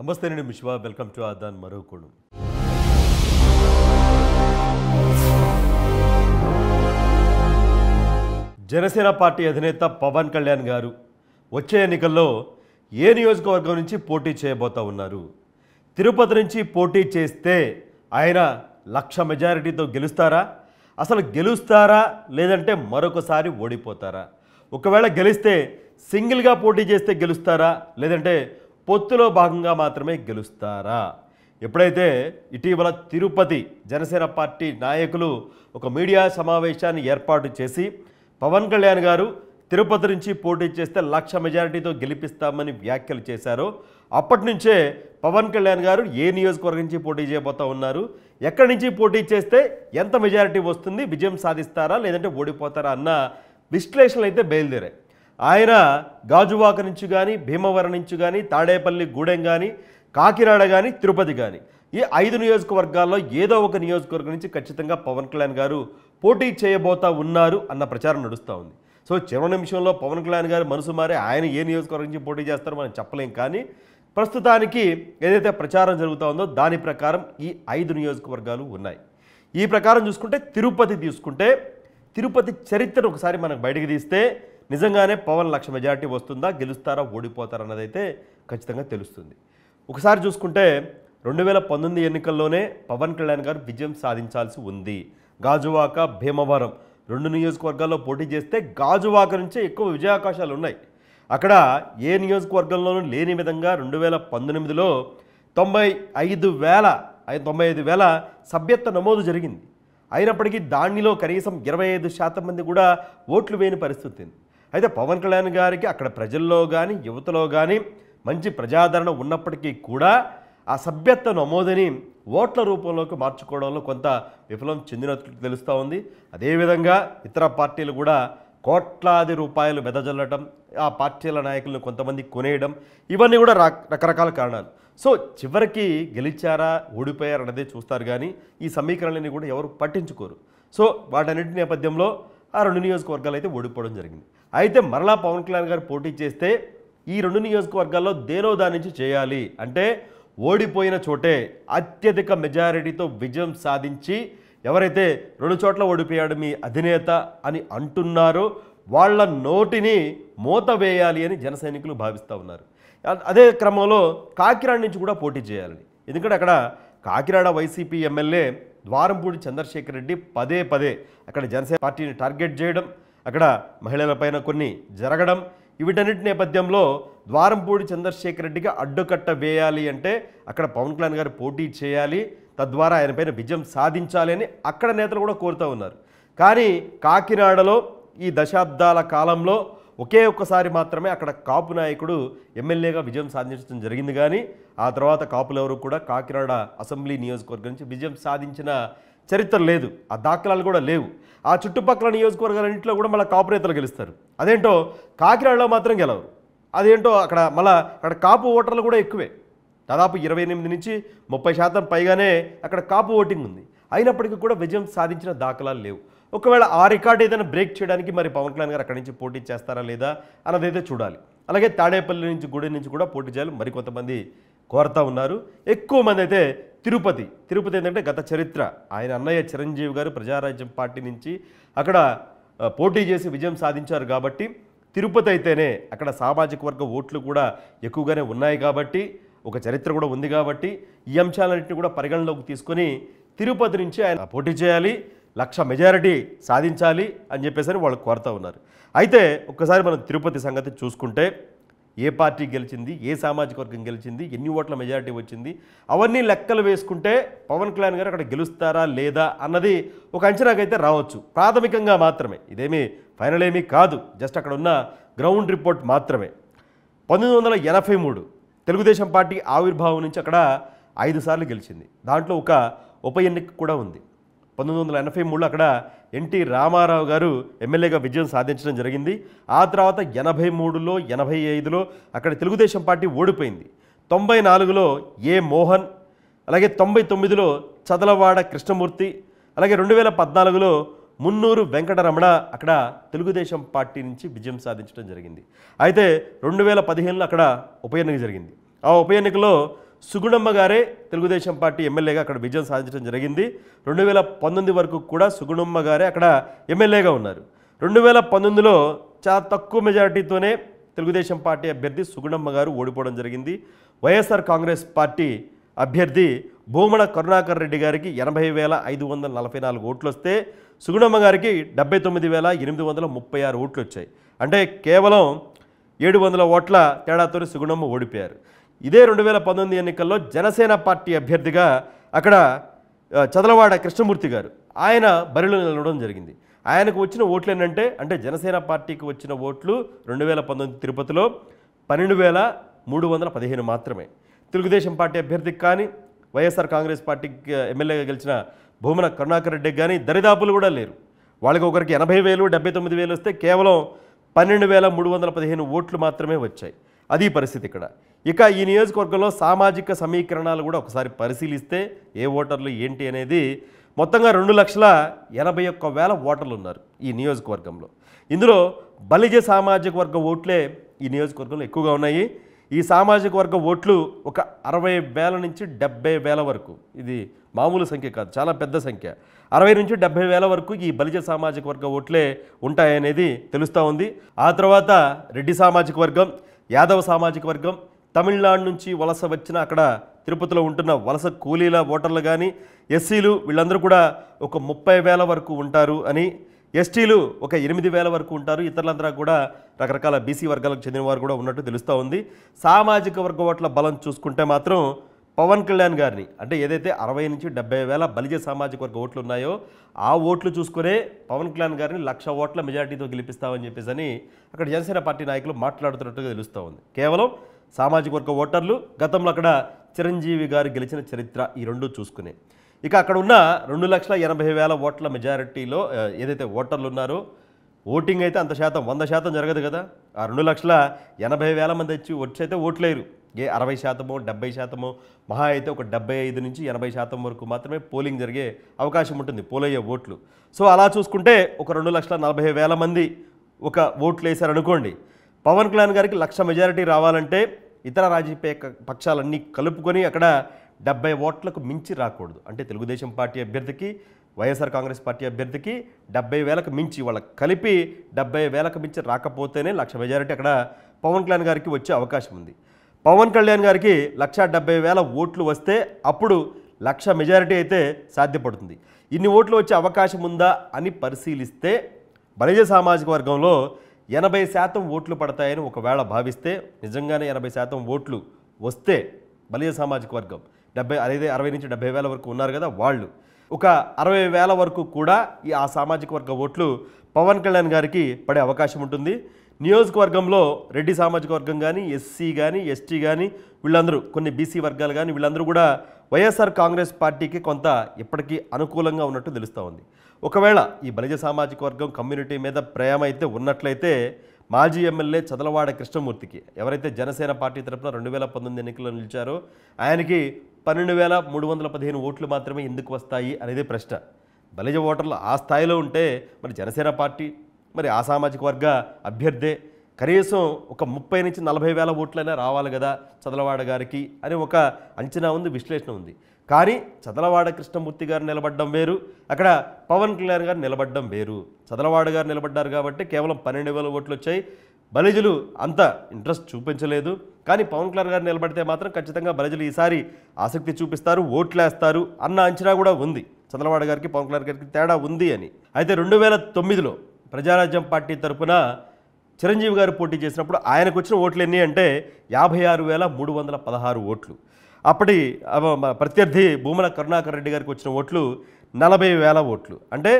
నమస్తే నేను మిశ్వా welcome to ఆదాన్ మరో కోణం జనసేన పార్టీ అధినేత పవన్ కళ్యాణ్ గారు వచ్చే ఎన్నికల్లో ఏ నియోజకవర్గం నుంచి పోటీ చేయబోతా ఉన్నారు తిరుపతి నుంచి పోటీ చేస్తే ఆయన లక్ష మెజారిటీతో గెలుస్తారా అసలు గెలుస్తారా లేదంటే మరొకసారి ఓడిపోతారా ఒకవేళ గెలిస్తే సింగిల్గా పోటీ చేస్తే గెలుస్తారా లేదంటే పొత్తులో భాగంగా మాత్రమే గెలుస్తారా ఎప్పుడైతే ఇటీవల తిరుపతి జనసేన పార్టీ నాయకులు ఒక మీడియా సమావేశాన్ని ఏర్పాటు చేసి పవన్ కళ్యాణ్ గారు తిరుపతి నుంచి పోటీ చేస్తే లక్ష మెజారిటీతో గెలిపిస్తామని వ్యాఖ్యలు చేశారు అప్పటి నుంచే పవన్ కళ్యాణ్ గారు ఏ నియోజకవర్గం నుంచి పోటీ చేయబోతా ఉన్నారు ఎక్కడి నుంచి పోటీ చేస్తే ఎంత మెజారిటీ వస్తుంది విజయం సాధిస్తారా లేదంటే ఓడిపోతారా అన్న విశ్లేషణలు అయితే బయలుదేరాయి ఆయన గాజువాక నుంచి కానీ భీమవరం నుంచి కానీ తాడేపల్లి గూడెం కానీ కాకినాడ కానీ తిరుపతి కానీ ఈ ఐదు నియోజకవర్గాల్లో ఏదో ఒక నియోజకవర్గం నుంచి ఖచ్చితంగా పవన్ కళ్యాణ్ గారు పోటీ చేయబోతా ఉన్నారు అన్న ప్రచారం నడుస్తూ ఉంది సో చివరి నిమిషంలో పవన్ కళ్యాణ్ గారు మనసు మారే ఆయన ఏ నియోజకవర్గం నుంచి పోటీ చేస్తారో మనం చెప్పలేం కానీ ప్రస్తుతానికి ఏదైతే ప్రచారం జరుగుతూ ఉందో దాని ప్రకారం ఈ ఐదు నియోజకవర్గాలు ఉన్నాయి ఈ ప్రకారం చూసుకుంటే తిరుపతి తీసుకుంటే తిరుపతి చరిత్ర ఒకసారి మనకు బయటకు తీస్తే నిజంగానే పవన్ లక్ష మెజార్టీ వస్తుందా గెలుస్తారా ఓడిపోతారా అన్నదైతే ఖచ్చితంగా తెలుస్తుంది ఒకసారి చూసుకుంటే రెండు వేల పంతొమ్మిది ఎన్నికల్లోనే పవన్ కళ్యాణ్ గారు విజయం సాధించాల్సి ఉంది గాజువాక భీమవరం రెండు నియోజకవర్గాల్లో పోటీ చేస్తే గాజువాక నుంచే ఎక్కువ విజయావకాశాలు ఉన్నాయి అక్కడ ఏ నియోజకవర్గంలోనూ లేని విధంగా రెండు వేల పంతొమ్మిదిలో తొంభై ఐదు వేల తొంభై ఐదు వేల సభ్యత్వ నమోదు జరిగింది అయినప్పటికీ దానిలో కనీసం ఇరవై ఐదు శాతం మంది కూడా ఓట్లు వేయని పరిస్థితి అయితే పవన్ కళ్యాణ్ గారికి అక్కడ ప్రజల్లో కానీ యువతలో కానీ మంచి ప్రజాదరణ ఉన్నప్పటికీ కూడా ఆ సభ్యత్వ నమోదని ఓట్ల రూపంలోకి మార్చుకోవడంలో కొంత విఫలం చెందినట్లు తెలుస్తూ ఉంది అదేవిధంగా ఇతర పార్టీలు కూడా కోట్లాది రూపాయలు వెదజల్లటం ఆ పార్టీల నాయకులను కొంతమంది కొనేయడం ఇవన్నీ కూడా రకరకాల కారణాలు సో చివరికి గెలిచారా అన్నదే చూస్తారు కానీ ఈ సమీకరణలని కూడా ఎవరు పట్టించుకోరు సో వాటన్నిటి నేపథ్యంలో ఆ రెండు నియోజకవర్గాలు అయితే ఓడిపోవడం జరిగింది అయితే మరలా పవన్ కళ్యాణ్ గారు పోటీ చేస్తే ఈ రెండు నియోజకవర్గాల్లో దేనో దాని నుంచి చేయాలి అంటే ఓడిపోయిన చోటే అత్యధిక మెజారిటీతో విజయం సాధించి ఎవరైతే రెండు చోట్ల ఓడిపోయాడు మీ అధినేత అని అంటున్నారో వాళ్ళ నోటిని మూత వేయాలి అని జన సైనికులు భావిస్తూ ఉన్నారు అదే క్రమంలో కాకినాడ నుంచి కూడా పోటీ చేయాలని ఎందుకంటే అక్కడ కాకినాడ వైసీపీ ఎమ్మెల్యే ద్వారంపూడి చంద్రశేఖర్ రెడ్డి పదే పదే అక్కడ జనసేన పార్టీని టార్గెట్ చేయడం అక్కడ మహిళలపైన కొన్ని జరగడం వీటన్నిటి నేపథ్యంలో ద్వారంపూడి చంద్రశేఖర్ రెడ్డికి అడ్డుకట్ట వేయాలి అంటే అక్కడ పవన్ కళ్యాణ్ గారు పోటీ చేయాలి తద్వారా ఆయనపైన విజయం సాధించాలి అని అక్కడ నేతలు కూడా కోరుతూ ఉన్నారు కానీ కాకినాడలో ఈ దశాబ్దాల కాలంలో ఒకే ఒక్కసారి మాత్రమే అక్కడ కాపు నాయకుడు ఎమ్మెల్యేగా విజయం సాధించడం జరిగింది కానీ ఆ తర్వాత కాపులెవరు కూడా కాకినాడ అసెంబ్లీ నియోజకవర్గం నుంచి విజయం సాధించిన చరిత్ర లేదు ఆ దాఖలాలు కూడా లేవు ఆ చుట్టుపక్కల నియోజకవర్గాలన్నింటిలో కూడా మళ్ళీ కాపు గెలుస్తారు అదేంటో కాకినాడలో మాత్రం గెలవరు అదేంటో అక్కడ మళ్ళీ అక్కడ కాపు ఓటర్లు కూడా ఎక్కువే దాదాపు ఇరవై ఎనిమిది నుంచి ముప్పై శాతం పైగానే అక్కడ కాపు ఓటింగ్ ఉంది అయినప్పటికీ కూడా విజయం సాధించిన దాఖలాలు లేవు ఒకవేళ ఆ రికార్డు ఏదైనా బ్రేక్ చేయడానికి మరి పవన్ కళ్యాణ్ గారు అక్కడి నుంచి పోటీ చేస్తారా లేదా అన్నదైతే చూడాలి అలాగే తాడేపల్లి నుంచి గుడి నుంచి కూడా పోటీ చేయాలి మరికొంతమంది కోరుతూ ఉన్నారు ఎక్కువ మంది అయితే తిరుపతి తిరుపతి ఏంటంటే గత చరిత్ర ఆయన అన్నయ్య చిరంజీవి గారు ప్రజారాజ్యం పార్టీ నుంచి అక్కడ పోటీ చేసి విజయం సాధించారు కాబట్టి తిరుపతి అయితేనే అక్కడ సామాజిక వర్గ ఓట్లు కూడా ఎక్కువగానే ఉన్నాయి కాబట్టి ఒక చరిత్ర కూడా ఉంది కాబట్టి ఈ అంశాలన్నింటినీ కూడా పరిగణలోకి తీసుకొని తిరుపతి నుంచి ఆయన పోటీ చేయాలి లక్ష మెజారిటీ సాధించాలి అని చెప్పేసి వాళ్ళు కోరుతూ ఉన్నారు అయితే ఒక్కసారి మనం తిరుపతి సంగతి చూసుకుంటే ఏ పార్టీ గెలిచింది ఏ సామాజిక వర్గం గెలిచింది ఎన్ని ఓట్ల మెజారిటీ వచ్చింది అవన్నీ లెక్కలు వేసుకుంటే పవన్ కళ్యాణ్ గారు అక్కడ గెలుస్తారా లేదా అన్నది ఒక అంచనాకైతే రావచ్చు ప్రాథమికంగా మాత్రమే ఇదేమి ఫైనల్ ఏమీ కాదు జస్ట్ అక్కడ ఉన్న గ్రౌండ్ రిపోర్ట్ మాత్రమే పంతొమ్మిది వందల ఎనభై మూడు తెలుగుదేశం పార్టీ ఆవిర్భావం నుంచి అక్కడ ఐదు సార్లు గెలిచింది దాంట్లో ఒక ఉప ఎన్నిక కూడా ఉంది పంతొమ్మిది వందల ఎనభై మూడులో అక్కడ ఎన్టీ రామారావు గారు ఎమ్మెల్యేగా విజయం సాధించడం జరిగింది ఆ తర్వాత ఎనభై మూడులో ఎనభై ఐదులో అక్కడ తెలుగుదేశం పార్టీ ఓడిపోయింది తొంభై నాలుగులో ఏ మోహన్ అలాగే తొంభై తొమ్మిదిలో చదలవాడ కృష్ణమూర్తి అలాగే రెండు వేల పద్నాలుగులో మున్నూరు వెంకటరమణ అక్కడ తెలుగుదేశం పార్టీ నుంచి విజయం సాధించడం జరిగింది అయితే రెండు వేల పదిహేనులో అక్కడ ఉప ఎన్నిక జరిగింది ఆ ఉప ఎన్నికలో సుగుణమ్మ గారే తెలుగుదేశం పార్టీ ఎమ్మెల్యేగా అక్కడ విజయం సాధించడం జరిగింది రెండు వేల పంతొమ్మిది వరకు కూడా సుగుణమ్మ గారే అక్కడ ఎమ్మెల్యేగా ఉన్నారు రెండు వేల పంతొమ్మిదిలో చాలా తక్కువ మెజారిటీతోనే తెలుగుదేశం పార్టీ అభ్యర్థి సుగుణమ్మ గారు ఓడిపోవడం జరిగింది వైఎస్ఆర్ కాంగ్రెస్ పార్టీ అభ్యర్థి భూమన కరుణాకర్ రెడ్డి గారికి ఎనభై వేల ఐదు వందల నలభై నాలుగు ఓట్లు వస్తే సుగుణమ్మ గారికి డెబ్బై తొమ్మిది వేల ఎనిమిది వందల ముప్పై ఆరు ఓట్లు వచ్చాయి అంటే కేవలం ఏడు వందల ఓట్ల తేడాతో సుగుణమ్మ ఓడిపోయారు ఇదే రెండు వేల పంతొమ్మిది ఎన్నికల్లో జనసేన పార్టీ అభ్యర్థిగా అక్కడ చదలవాడ కృష్ణమూర్తి గారు ఆయన బరిలో నిలవడం జరిగింది ఆయనకు వచ్చిన ఓట్లు ఏంటంటే అంటే జనసేన పార్టీకి వచ్చిన ఓట్లు రెండు వేల పంతొమ్మిది తిరుపతిలో పన్నెండు వేల మూడు వందల పదిహేను మాత్రమే తెలుగుదేశం పార్టీ అభ్యర్థికి కానీ వైఎస్ఆర్ కాంగ్రెస్ పార్టీకి ఎమ్మెల్యేగా గెలిచిన భూమన కరుణాకర్ రెడ్డికి కానీ దరిదాపులు కూడా లేరు వాళ్ళకి ఒకరికి ఎనభై వేలు డెబ్బై తొమ్మిది వేలు వస్తే కేవలం పన్నెండు వేల మూడు వందల పదిహేను ఓట్లు మాత్రమే వచ్చాయి అది పరిస్థితి ఇక్కడ ఇక ఈ నియోజకవర్గంలో సామాజిక సమీకరణాలు కూడా ఒకసారి పరిశీలిస్తే ఏ ఓటర్లు ఏంటి అనేది మొత్తంగా రెండు లక్షల ఎనభై ఒక్క వేల ఓటర్లు ఉన్నారు ఈ నియోజకవర్గంలో ఇందులో బలిజ సామాజిక వర్గ ఓట్లే ఈ నియోజకవర్గంలో ఎక్కువగా ఉన్నాయి ఈ సామాజిక వర్గ ఓట్లు ఒక అరవై వేల నుంచి డెబ్బై వేల వరకు ఇది మామూలు సంఖ్య కాదు చాలా పెద్ద సంఖ్య అరవై నుంచి డెబ్బై వేల వరకు ఈ బలిజ సామాజిక వర్గ ఓట్లే ఉంటాయనేది తెలుస్తూ ఉంది ఆ తర్వాత రెడ్డి సామాజిక వర్గం యాదవ సామాజిక వర్గం తమిళనాడు నుంచి వలస వచ్చిన అక్కడ తిరుపతిలో ఉంటున్న వలస కూలీల ఓటర్లు కానీ ఎస్సీలు వీళ్ళందరూ కూడా ఒక ముప్పై వేల వరకు ఉంటారు అని ఎస్టీలు ఒక ఎనిమిది వేల వరకు ఉంటారు ఇతరులందరూ కూడా రకరకాల బీసీ వర్గాలకు చెందిన వారు కూడా ఉన్నట్టు తెలుస్తూ ఉంది సామాజిక వర్గ ఓట్ల బలం చూసుకుంటే మాత్రం పవన్ కళ్యాణ్ గారిని అంటే ఏదైతే అరవై నుంచి డెబ్బై వేల బలిజ సామాజిక వర్గ ఓట్లు ఉన్నాయో ఆ ఓట్లు చూసుకునే పవన్ కళ్యాణ్ గారిని లక్ష ఓట్ల మెజార్టీతో గెలిపిస్తామని చెప్పేసి అని అక్కడ జనసేన పార్టీ నాయకులు మాట్లాడుతున్నట్టుగా తెలుస్తూ ఉంది కేవలం సామాజిక వర్గ ఓటర్లు గతంలో అక్కడ చిరంజీవి గారు గెలిచిన చరిత్ర ఈ రెండు చూసుకునే ఇక అక్కడ ఉన్న రెండు లక్షల ఎనభై వేల ఓట్ల మెజారిటీలో ఏదైతే ఓటర్లు ఉన్నారో ఓటింగ్ అయితే అంత శాతం వంద శాతం జరగదు కదా ఆ రెండు లక్షల ఎనభై వేల మంది వచ్చి వచ్చి అయితే ఓట్లేరు ఏ అరవై శాతమో డెబ్బై శాతమో మహా అయితే ఒక డెబ్బై ఐదు నుంచి ఎనభై శాతం వరకు మాత్రమే పోలింగ్ జరిగే అవకాశం ఉంటుంది పోలయ్యే ఓట్లు సో అలా చూసుకుంటే ఒక రెండు లక్షల నలభై వేల మంది ఒక ఓట్లు వేశారనుకోండి పవన్ కళ్యాణ్ గారికి లక్ష మెజారిటీ రావాలంటే ఇతర రాజకీయ పక్షాలన్నీ కలుపుకొని అక్కడ డెబ్బై ఓట్లకు మించి రాకూడదు అంటే తెలుగుదేశం పార్టీ అభ్యర్థికి వైఎస్ఆర్ కాంగ్రెస్ పార్టీ అభ్యర్థికి డెబ్బై వేలకు మించి వాళ్ళకి కలిపి డెబ్బై వేలకు మించి రాకపోతేనే లక్ష మెజారిటీ అక్కడ పవన్ కళ్యాణ్ గారికి వచ్చే అవకాశం ఉంది పవన్ కళ్యాణ్ గారికి లక్ష డెబ్బై వేల ఓట్లు వస్తే అప్పుడు లక్ష మెజారిటీ అయితే సాధ్యపడుతుంది ఇన్ని ఓట్లు వచ్చే అవకాశం ఉందా అని పరిశీలిస్తే బలిజ సామాజిక వర్గంలో ఎనభై శాతం ఓట్లు పడతాయని ఒకవేళ భావిస్తే నిజంగానే ఎనభై శాతం ఓట్లు వస్తే బలిజ సామాజిక వర్గం డెబ్బై అదే అరవై నుంచి డెబ్బై వేల వరకు ఉన్నారు కదా వాళ్ళు ఒక అరవై వేల వరకు కూడా ఈ ఆ సామాజిక వర్గ ఓట్లు పవన్ కళ్యాణ్ గారికి పడే అవకాశం ఉంటుంది నియోజకవర్గంలో రెడ్డి సామాజిక వర్గం కానీ ఎస్సీ కానీ ఎస్టీ కానీ వీళ్ళందరూ కొన్ని బీసీ వర్గాలు కానీ వీళ్ళందరూ కూడా వైఎస్ఆర్ కాంగ్రెస్ పార్టీకి కొంత ఇప్పటికీ అనుకూలంగా ఉన్నట్టు తెలుస్తూ ఉంది ఒకవేళ ఈ బలిజ సామాజిక వర్గం కమ్యూనిటీ మీద ప్రేమ అయితే ఉన్నట్లయితే మాజీ ఎమ్మెల్యే చదలవాడ కృష్ణమూర్తికి ఎవరైతే జనసేన పార్టీ తరఫున రెండు వేల పంతొమ్మిది ఎన్నికల్లో నిలిచారో ఆయనకి పన్నెండు వేల మూడు వందల పదిహేను ఓట్లు మాత్రమే ఎందుకు వస్తాయి అనేది ప్రశ్న బలిజ ఓటర్లు ఆ స్థాయిలో ఉంటే మరి జనసేన పార్టీ మరి ఆ సామాజిక వర్గ అభ్యర్థే కనీసం ఒక ముప్పై నుంచి నలభై వేల ఓట్లైనా రావాలి కదా చదలవాడ గారికి అని ఒక అంచనా ఉంది విశ్లేషణ ఉంది కానీ చదలవాడ కృష్ణమూర్తి గారు నిలబడడం వేరు అక్కడ పవన్ కళ్యాణ్ గారు నిలబడడం వేరు చదలవాడ గారు నిలబడ్డారు కాబట్టి కేవలం పన్నెండు వేల ఓట్లు వచ్చాయి బలిజులు అంత ఇంట్రెస్ట్ చూపించలేదు కానీ పవన్ కళ్యాణ్ గారు నిలబడితే మాత్రం ఖచ్చితంగా బలిజులు ఈసారి ఆసక్తి చూపిస్తారు ఓట్లేస్తారు అన్న అంచనా కూడా ఉంది చంద్రవాడ గారికి పవన్ కళ్యాణ్ గారికి తేడా ఉంది అని అయితే రెండు వేల తొమ్మిదిలో ప్రజారాజ్యం పార్టీ తరఫున చిరంజీవి గారు పోటీ చేసినప్పుడు ఆయనకు వచ్చిన ఓట్లు ఎన్ని అంటే యాభై ఆరు వేల మూడు వందల పదహారు ఓట్లు అప్పటి ప్రత్యర్థి భూమల కరుణాకర్ రెడ్డి గారికి వచ్చిన ఓట్లు నలభై వేల ఓట్లు అంటే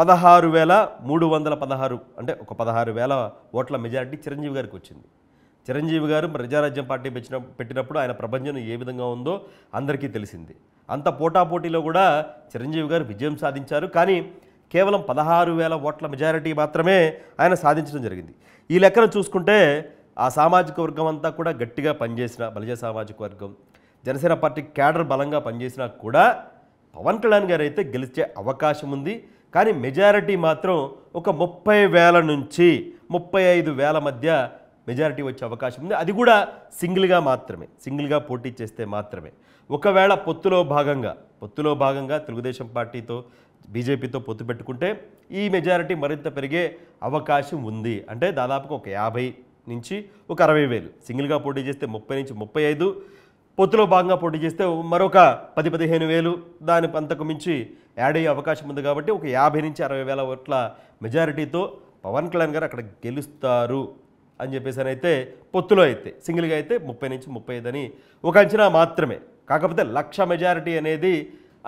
పదహారు వేల మూడు వందల పదహారు అంటే ఒక పదహారు వేల ఓట్ల మెజారిటీ చిరంజీవి గారికి వచ్చింది చిరంజీవి గారు ప్రజారాజ్యం పార్టీ పెట్టిన పెట్టినప్పుడు ఆయన ప్రపంచం ఏ విధంగా ఉందో అందరికీ తెలిసింది అంత పోటాపోటీలో కూడా చిరంజీవి గారు విజయం సాధించారు కానీ కేవలం పదహారు వేల ఓట్ల మెజారిటీ మాత్రమే ఆయన సాధించడం జరిగింది ఈ లెక్కను చూసుకుంటే ఆ సామాజిక వర్గం అంతా కూడా గట్టిగా పనిచేసిన బలజ సామాజిక వర్గం జనసేన పార్టీ క్యాడర్ బలంగా పనిచేసినా కూడా పవన్ కళ్యాణ్ గారు అయితే గెలిచే అవకాశం ఉంది కానీ మెజారిటీ మాత్రం ఒక ముప్పై వేల నుంచి ముప్పై ఐదు వేల మధ్య మెజారిటీ వచ్చే అవకాశం ఉంది అది కూడా సింగిల్గా మాత్రమే సింగిల్గా పోటీ చేస్తే మాత్రమే ఒకవేళ పొత్తులో భాగంగా పొత్తులో భాగంగా తెలుగుదేశం పార్టీతో బీజేపీతో పొత్తు పెట్టుకుంటే ఈ మెజారిటీ మరింత పెరిగే అవకాశం ఉంది అంటే దాదాపుగా ఒక యాభై నుంచి ఒక అరవై వేలు సింగిల్గా పోటీ చేస్తే ముప్పై నుంచి ముప్పై ఐదు పొత్తులో భాగంగా పోటీ చేస్తే మరొక పది పదిహేను వేలు దాని అంతకు మించి యాడ్ అయ్యే అవకాశం ఉంది కాబట్టి ఒక యాభై నుంచి అరవై వేల ఓట్ల మెజారిటీతో పవన్ కళ్యాణ్ గారు అక్కడ గెలుస్తారు అని చెప్పేసి అయితే పొత్తులో అయితే సింగిల్గా అయితే ముప్పై నుంచి ముప్పై ఐదు అని ఒక అంచనా మాత్రమే కాకపోతే లక్ష మెజారిటీ అనేది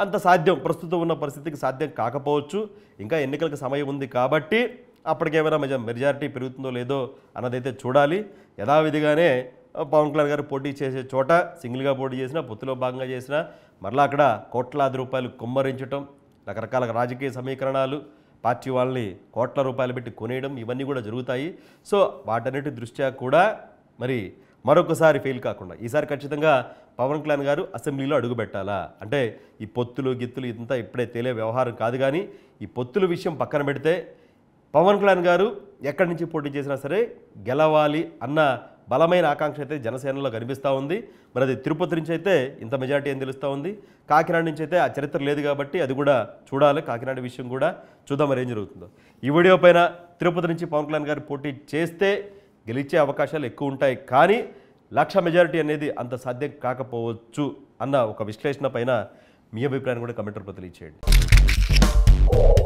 అంత సాధ్యం ప్రస్తుతం ఉన్న పరిస్థితికి సాధ్యం కాకపోవచ్చు ఇంకా ఎన్నికలకు సమయం ఉంది కాబట్టి అప్పటికేమైనా మెజ మెజారిటీ పెరుగుతుందో లేదో అన్నదైతే చూడాలి యథావిధిగానే పవన్ కళ్యాణ్ గారు పోటీ చేసే చోట సింగిల్గా పోటీ చేసినా పొత్తులో భాగంగా చేసినా మరలా అక్కడ కోట్లాది రూపాయలు కుమ్మరించటం రకరకాల రాజకీయ సమీకరణాలు పార్టీ వాళ్ళని కోట్ల రూపాయలు పెట్టి కొనేయడం ఇవన్నీ కూడా జరుగుతాయి సో వాటన్నిటి దృష్ట్యా కూడా మరి మరొకసారి ఫెయిల్ కాకుండా ఈసారి ఖచ్చితంగా పవన్ కళ్యాణ్ గారు అసెంబ్లీలో అడుగుపెట్టాలా అంటే ఈ పొత్తులు గిత్తులు ఇదంతా ఇప్పుడే తెలియ వ్యవహారం కాదు కానీ ఈ పొత్తుల విషయం పక్కన పెడితే పవన్ కళ్యాణ్ గారు ఎక్కడి నుంచి పోటీ చేసినా సరే గెలవాలి అన్న బలమైన ఆకాంక్ష అయితే జనసేనలో కనిపిస్తూ ఉంది మరి అది తిరుపతి నుంచి అయితే ఇంత మెజార్టీ అని తెలుస్తూ ఉంది కాకినాడ నుంచి అయితే ఆ చరిత్ర లేదు కాబట్టి అది కూడా చూడాలి కాకినాడ విషయం కూడా చూద్దాం మరి ఏం జరుగుతుందో ఈ వీడియో పైన తిరుపతి నుంచి పవన్ కళ్యాణ్ గారు పోటీ చేస్తే గెలిచే అవకాశాలు ఎక్కువ ఉంటాయి కానీ లక్ష మెజారిటీ అనేది అంత సాధ్యం కాకపోవచ్చు అన్న ఒక విశ్లేషణ పైన మీ అభిప్రాయాన్ని కూడా కమెంటర్ బదిలీ చేయండి